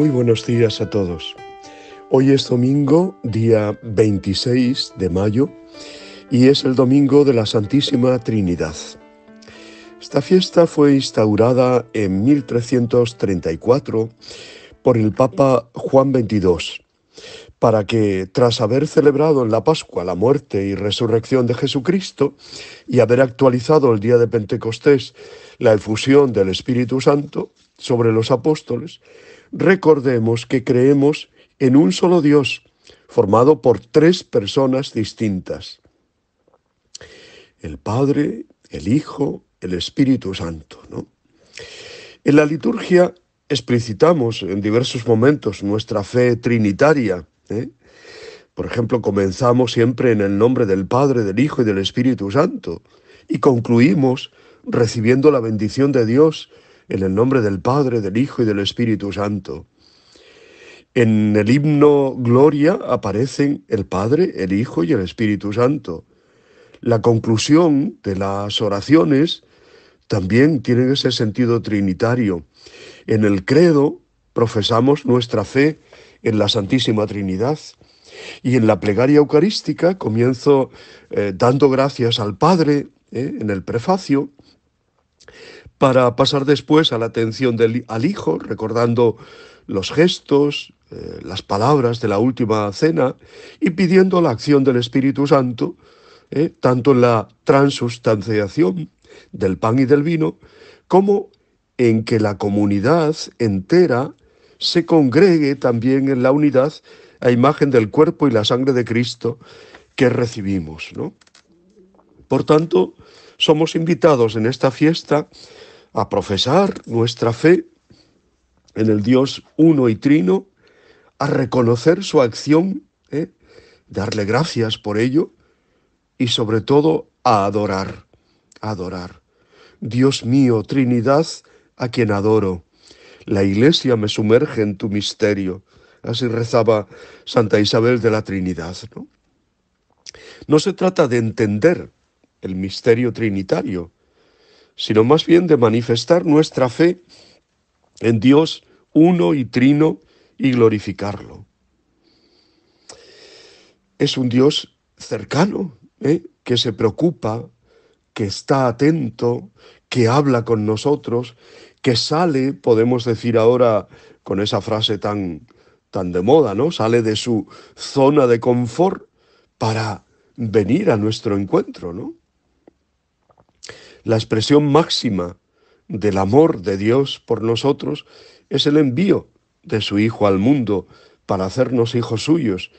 Muy buenos días a todos. Hoy es domingo, día 26 de mayo, y es el domingo de la Santísima Trinidad. Esta fiesta fue instaurada en 1334 por el Papa Juan XXII, para que, tras haber celebrado en la Pascua la muerte y resurrección de Jesucristo y haber actualizado el día de Pentecostés la efusión del Espíritu Santo sobre los apóstoles, Recordemos que creemos en un solo Dios, formado por tres personas distintas. El Padre, el Hijo, el Espíritu Santo. En la liturgia explicitamos en diversos momentos nuestra fe trinitaria. ¿eh? Por ejemplo, comenzamos siempre en el nombre del Padre, del Hijo y del Espíritu Santo y concluimos recibiendo la bendición de Dios en el nombre del Padre, del Hijo y del Espíritu Santo. En el himno Gloria aparecen el Padre, el Hijo y el Espíritu Santo. La conclusión de las oraciones también tiene ese sentido trinitario. En el credo profesamos nuestra fe en la Santísima Trinidad. Y en la plegaria eucarística comienzo eh, dando gracias al Padre eh, en el prefacio para pasar después a la atención del, al Hijo, recordando los gestos, eh, las palabras de la última cena y pidiendo la acción del Espíritu Santo, eh, tanto en la transustanciación del pan y del vino, como en que la comunidad entera se congregue también en la unidad a imagen del cuerpo y la sangre de Cristo que recibimos. ¿no? Por tanto, somos invitados en esta fiesta a profesar nuestra fe en el Dios uno y trino, a reconocer su acción, ¿eh? darle gracias por ello y sobre todo a adorar, adorar. Dios mío, Trinidad, a quien adoro. La iglesia me sumerge en tu misterio. Así rezaba Santa Isabel de la Trinidad. ¿no? no se trata de entender el misterio trinitario, sino más bien de manifestar nuestra fe en Dios uno y trino y glorificarlo. Es un Dios cercano, ¿eh? que se preocupa, que está atento, que habla con nosotros, que sale, podemos decir ahora con esa frase tan, tan de moda, ¿no? Sale de su zona de confort para venir a nuestro encuentro, ¿no? La expresión máxima del amor de Dios por nosotros es el envío de su Hijo al mundo para hacernos hijos suyos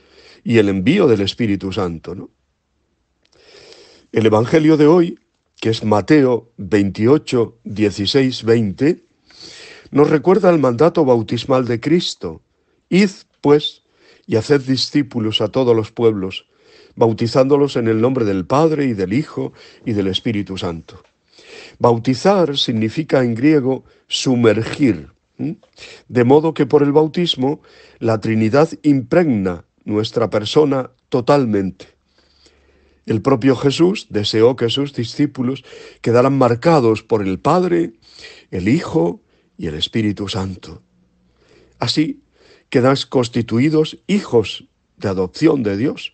y el envío del Espíritu Santo. ¿no? El Evangelio de hoy, que es Mateo 28, 16, 20, nos recuerda el mandato bautismal de Cristo. Id, pues, y haced discípulos a todos los pueblos, bautizándolos en el nombre del Padre y del Hijo y del Espíritu Santo. Bautizar significa en griego sumergir, de modo que por el bautismo la Trinidad impregna nuestra persona totalmente. El propio Jesús deseó que sus discípulos quedaran marcados por el Padre, el Hijo y el Espíritu Santo. Así quedas constituidos hijos de adopción de Dios.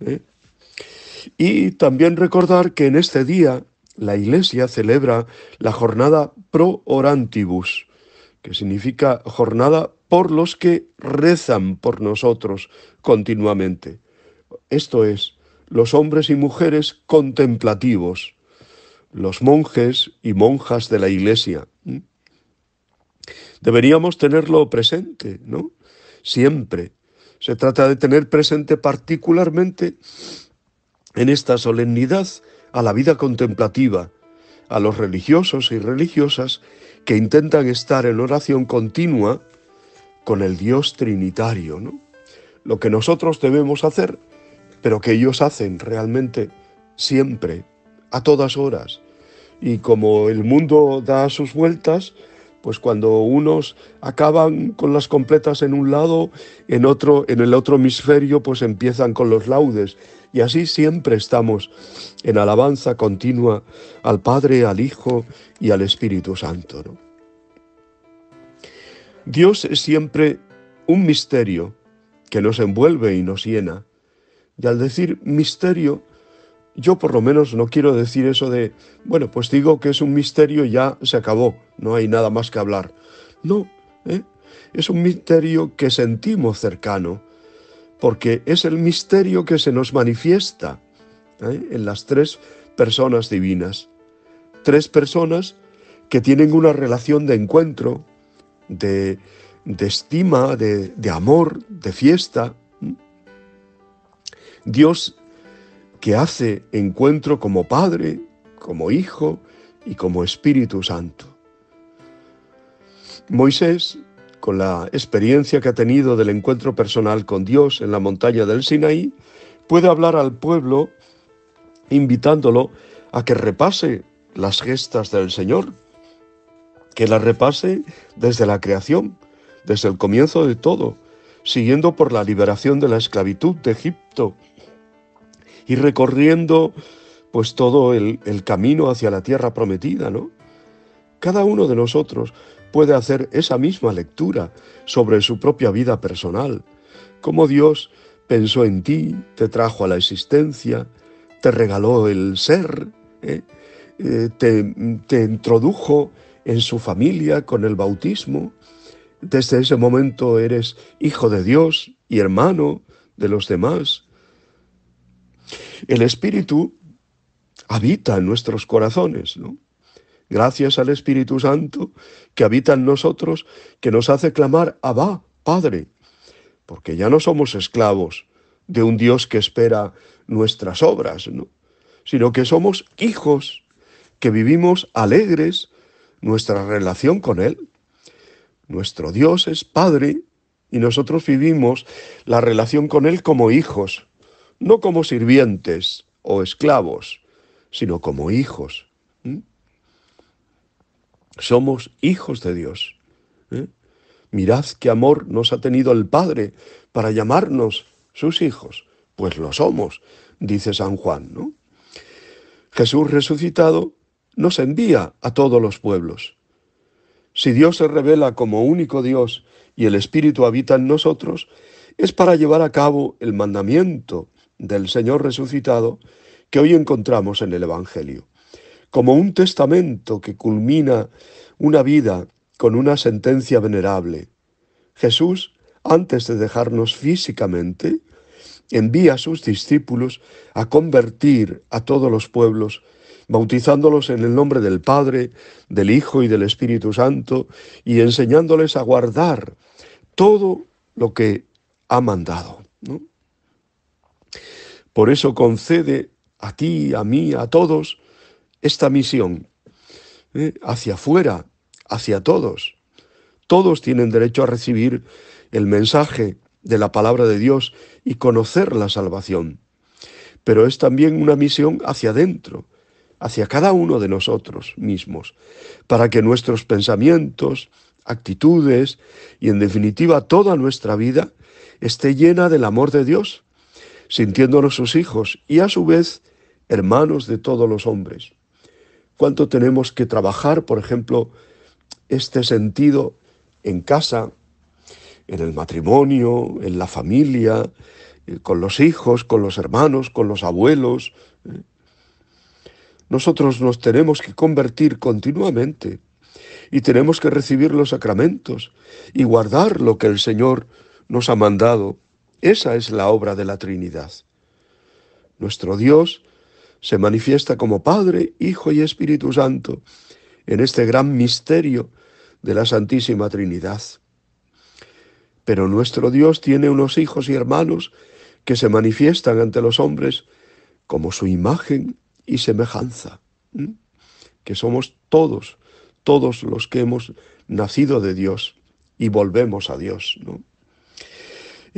¿eh? Y también recordar que en este día la Iglesia celebra la jornada pro orantibus, que significa jornada por los que rezan por nosotros continuamente. Esto es, los hombres y mujeres contemplativos, los monjes y monjas de la Iglesia. ¿Mm? Deberíamos tenerlo presente, ¿no? Siempre. Se trata de tener presente particularmente en esta solemnidad a la vida contemplativa, a los religiosos y religiosas que intentan estar en oración continua con el Dios Trinitario, Lo que nosotros debemos hacer, pero que ellos hacen realmente siempre, a todas horas. Y como el mundo da sus vueltas, pues cuando unos acaban con las completas en un lado, en otro, en el otro hemisferio, pues empiezan con los laudes. Y así siempre estamos en alabanza continua al Padre, al Hijo y al Espíritu Santo. Dios es siempre un misterio que nos envuelve y nos llena. Y al decir misterio, yo por lo menos no quiero decir eso de, bueno, pues digo que es un misterio y ya se acabó, no hay nada más que hablar. No, ¿eh? es un misterio que sentimos cercano, porque es el misterio que se nos manifiesta ¿eh? en las tres personas divinas. Tres personas que tienen una relación de encuentro, de, estima, de, de amor, de fiesta. Dios que hace encuentro como Padre, como Hijo y como Espíritu Santo. Moisés, con la experiencia que ha tenido del encuentro personal con Dios en la montaña del Sinaí, puede hablar al pueblo invitándolo a que repase las gestas del Señor, que las repase desde la creación, desde el comienzo de todo, siguiendo por la liberación de la esclavitud de Egipto, y recorriendo pues todo el, camino hacia la tierra prometida, ¿no? Cada uno de nosotros puede hacer esa misma lectura sobre su propia vida personal, cómo Dios pensó en ti, te trajo a la existencia, te regaló el ser, ¿eh? Eh, te, te introdujo en su familia con el bautismo. Desde ese momento eres hijo de Dios y hermano de los demás. El Espíritu habita en nuestros corazones, Gracias al Espíritu Santo que habita en nosotros, que nos hace clamar, Abba, Padre, porque ya no somos esclavos de un Dios que espera nuestras obras, sino que somos hijos, que vivimos alegres nuestra relación con Él. Nuestro Dios es Padre y nosotros vivimos la relación con Él como hijos, no como sirvientes o esclavos, sino como hijos. Somos hijos de Dios. ¿eh? Mirad qué amor nos ha tenido el Padre para llamarnos sus hijos. Pues lo somos, dice San Juan, Jesús resucitado nos envía a todos los pueblos. Si Dios se revela como único Dios y el Espíritu habita en nosotros, es para llevar a cabo el mandamiento del Señor resucitado que hoy encontramos en el Evangelio, como un testamento que culmina una vida con una sentencia venerable. Jesús, antes de dejarnos físicamente, envía a sus discípulos a convertir a todos los pueblos, bautizándolos en el nombre del Padre, del Hijo y del Espíritu Santo, y enseñándoles a guardar todo lo que ha mandado. Por eso concede a ti, a mí, a todos, esta misión, ¿eh? hacia afuera, hacia todos. Todos tienen derecho a recibir el mensaje de la palabra de Dios y conocer la salvación. Pero es también una misión hacia adentro, hacia cada uno de nosotros mismos, para que nuestros pensamientos, actitudes y en definitiva toda nuestra vida esté llena del amor de Dios sintiéndonos sus hijos y a su vez hermanos de todos los hombres. Cuánto tenemos que trabajar, por ejemplo, este sentido en casa, en el matrimonio, en la familia, eh, con los hijos, con los hermanos, con los abuelos. Eh, nosotros nos tenemos que convertir continuamente y tenemos que recibir los sacramentos y guardar lo que el Señor nos ha mandado esa es la obra de la Trinidad. Nuestro Dios se manifiesta como Padre, Hijo y Espíritu Santo en este gran misterio de la Santísima Trinidad. Pero nuestro Dios tiene unos hijos y hermanos que se manifiestan ante los hombres como su imagen y semejanza, que somos todos, todos los que hemos nacido de Dios y volvemos a Dios, ¿no?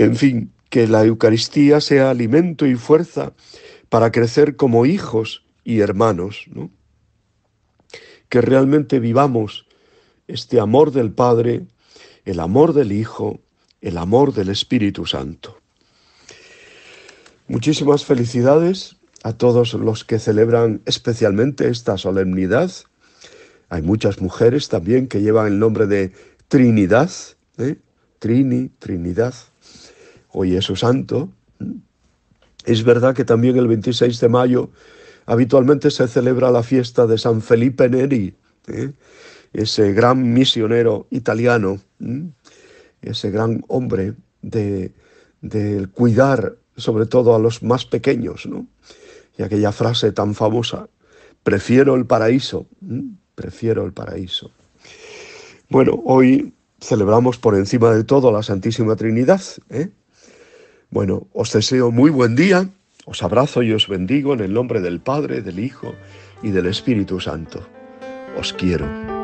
En fin, que la Eucaristía sea alimento y fuerza para crecer como hijos y hermanos, que realmente vivamos este amor del Padre, el amor del Hijo, el amor del Espíritu Santo. Muchísimas felicidades a todos los que celebran especialmente esta solemnidad. Hay muchas mujeres también que llevan el nombre de Trinidad, ¿eh? Trini, Trinidad hoy es su santo. Es verdad que también el 26 de mayo habitualmente se celebra la fiesta de San Felipe Neri, ¿eh? ese gran misionero italiano, ese gran hombre del cuidar sobre todo a los más pequeños, ¿no? Y aquella frase tan famosa, prefiero el paraíso, prefiero el paraíso. Bueno, hoy celebramos por encima de todo la Santísima Trinidad, ¿eh? Bueno, os deseo muy buen día, os abrazo y os bendigo en el nombre del Padre, del Hijo y del Espíritu Santo. Os quiero.